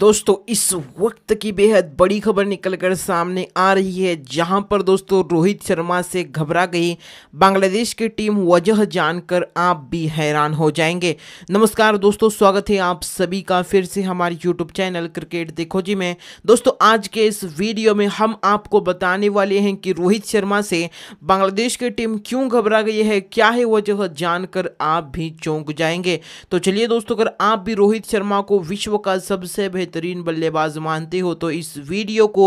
दोस्तों इस वक्त की बेहद बड़ी खबर निकलकर सामने आ रही है जहां पर दोस्तों रोहित शर्मा से घबरा गई बांग्लादेश की टीम वजह जानकर आप भी हैरान हो जाएंगे नमस्कार दोस्तों स्वागत है आप सभी का फिर से हमारे यूट्यूब चैनल क्रिकेट देखो जी में दोस्तों आज के इस वीडियो में हम आपको बताने वाले हैं कि रोहित शर्मा से बांग्लादेश की टीम क्यों घबरा गई है क्या है वजह जानकर आप भी चौंक जाएंगे तो चलिए दोस्तों अगर आप भी रोहित शर्मा को विश्व का सबसे बेहतर बेहतरीन बल्लेबाज मानते हो तो इस वीडियो को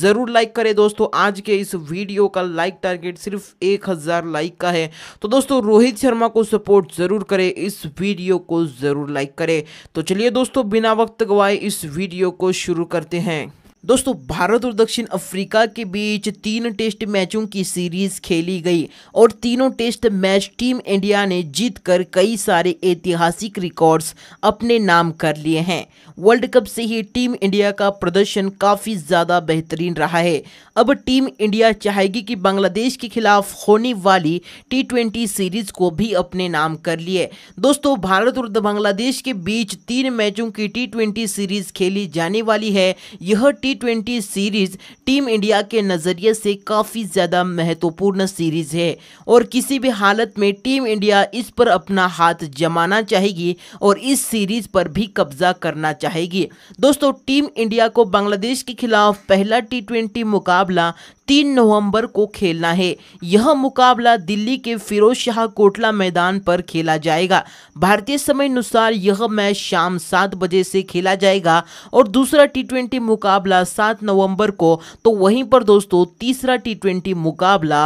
ज़रूर लाइक करें दोस्तों आज के इस वीडियो का लाइक टारगेट सिर्फ एक हज़ार लाइक का है तो दोस्तों रोहित शर्मा को सपोर्ट ज़रूर करें इस वीडियो को ज़रूर लाइक करें तो चलिए दोस्तों बिना वक्त गवाए इस वीडियो को शुरू करते हैं दोस्तों भारत और दक्षिण अफ्रीका के बीच तीन टेस्ट मैचों की सीरीज खेली गई और तीनों टेस्ट मैच टीम इंडिया ने जीतकर कई सारे ऐतिहासिक रिकॉर्ड्स अपने नाम कर लिए हैं वर्ल्ड कप से ही टीम इंडिया का प्रदर्शन काफ़ी ज़्यादा बेहतरीन रहा है अब टीम इंडिया चाहेगी कि बांग्लादेश के खिलाफ होने वाली टी सीरीज को भी अपने नाम कर लिए दोस्तों भारत और बांग्लादेश के बीच तीन मैचों की टी सीरीज खेली जाने वाली है यह T T series team India के नज़रिए से काफ़ी ज़्यादा महत्वपूर्ण सीरीज़ है और किसी भी हालत में टीम इंडिया इस पर अपना हाथ जमाना चाहेगी और इस सीरीज़ पर भी कब्जा करना चाहेगी दोस्तों टीम इंडिया को बांग्लादेश के खिलाफ पहला टी मुकाबला तीन नवंबर को खेलना है यह मुकाबला दिल्ली के फिरोज शाह कोटला मैदान पर खेला जाएगा भारतीय समय अनुसार यह मैच शाम सात बजे से खेला जाएगा और दूसरा टी मुकाबला सात नवंबर को तो वहीं पर दोस्तों तीसरा टी मुकाबला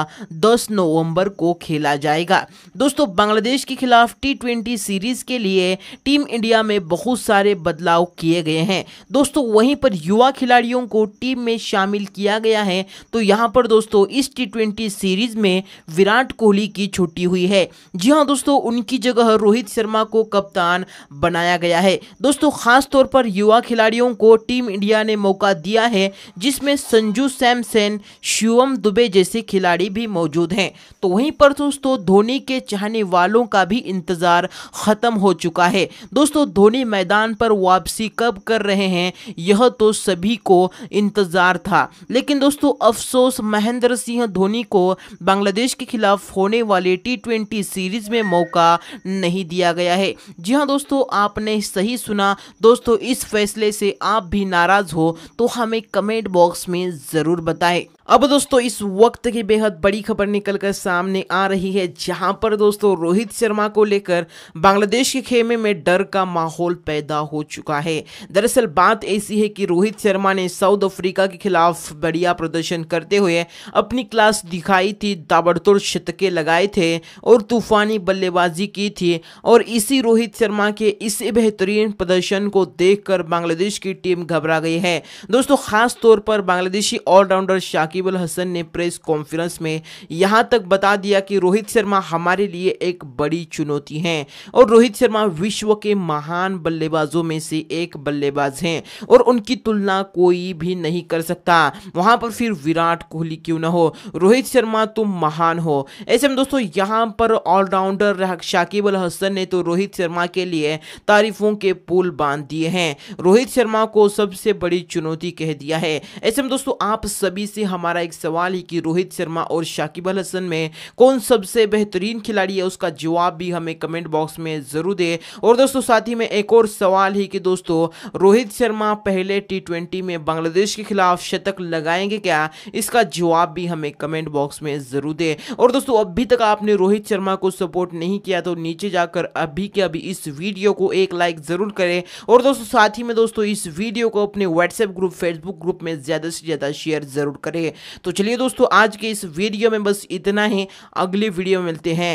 दस नवंबर को खेला जाएगा दोस्तों बांग्लादेश के खिलाफ टी सीरीज के लिए टीम इंडिया में बहुत सारे बदलाव किए गए हैं दोस्तों वहीं पर युवा खिलाड़ियों को टीम में शामिल किया गया है तो यहाँ पर दोस्तों इस टी सीरीज में विराट कोहली की छुट्टी हुई है जी हाँ दोस्तों उनकी जगह रोहित शर्मा को कप्तान बनाया गया है दोस्तों खासतौर पर युवा खिलाड़ियों को टीम इंडिया ने मौका दिया है जिसमें संजू सैमसन शिवम दुबे जैसे खिलाड़ी भी मौजूद हैं तो वहीं पर दोस्तों धोनी के चाहने वालों का भी इंतज़ार ख़त्म हो चुका है दोस्तों धोनी मैदान पर वापसी कब कर रहे हैं यह तो सभी को इंतज़ार था लेकिन दोस्तों अफसोस दोस्त महेंद्र सिंह धोनी को बांग्लादेश के खिलाफ होने वाले टी सीरीज में मौका नहीं दिया गया है जी हाँ दोस्तों आपने सही सुना दोस्तों इस फैसले से आप भी नाराज हो तो हमें कमेंट बॉक्स में ज़रूर बताएं अब दोस्तों इस वक्त की बेहद बड़ी खबर निकलकर सामने आ रही है जहां पर दोस्तों रोहित शर्मा को लेकर बांग्लादेश के खेमे में डर का माहौल पैदा हो चुका है दरअसल बात ऐसी है कि रोहित शर्मा ने साउथ अफ्रीका के खिलाफ बढ़िया प्रदर्शन करते हुए अपनी क्लास दिखाई थी ताबड़तोड़ शतके लगाए थे और तूफानी बल्लेबाजी की थी और इसी रोहित शर्मा के इस बेहतरीन प्रदर्शन को देख बांग्लादेश की टीम घबरा गई है दोस्तों खासतौर पर बांग्लादेशी ऑलराउंडर शाकिब शाकिब हसन ने प्रेस कॉन्फ्रेंस में यहाँ तक बता दिया कि रोहित शर्मा हमारे लिए एक बड़ी चुनौती हैं और रोहित शर्मा विश्व के महान बल्लेबाजों में से एक बल्लेबाज हैं और उनकी तुलना कोई भी नहीं कर सकता वहां पर फिर विराट कोहली क्यों ना हो रोहित शर्मा तुम तो महान हो ऐसे में दोस्तों यहाँ पर ऑलराउंडर शाकिब अल हसन ने तो रोहित शर्मा के लिए तारीफों के पुल बांध दिए हैं रोहित शर्मा को सबसे बड़ी चुनौती कह दिया है ऐसे में दोस्तों आप सभी से हम हमारा एक सवाल है कि रोहित शर्मा और शाकिब अल हसन में कौन सबसे बेहतरीन खिलाड़ी है उसका जवाब भी हमें कमेंट बॉक्स में ज़रूर दे और दोस्तों साथ ही में एक और सवाल है कि दोस्तों रोहित शर्मा पहले टी में बांग्लादेश के खिलाफ शतक लगाएंगे क्या इसका जवाब भी हमें कमेंट बॉक्स में ज़रूर दे और दोस्तों अभी तक आपने रोहित शर्मा को सपोर्ट नहीं किया तो नीचे जाकर अभी के अभी इस वीडियो को एक लाइक ज़रूर करें और दोस्तों साथ ही में दोस्तों इस वीडियो को अपने व्हाट्सएप ग्रुप फेसबुक ग्रुप में ज़्यादा से ज़्यादा शेयर ज़रूर करें तो चलिए दोस्तों आज के इस वीडियो में बस इतना ही अगली वीडियो में मिलते हैं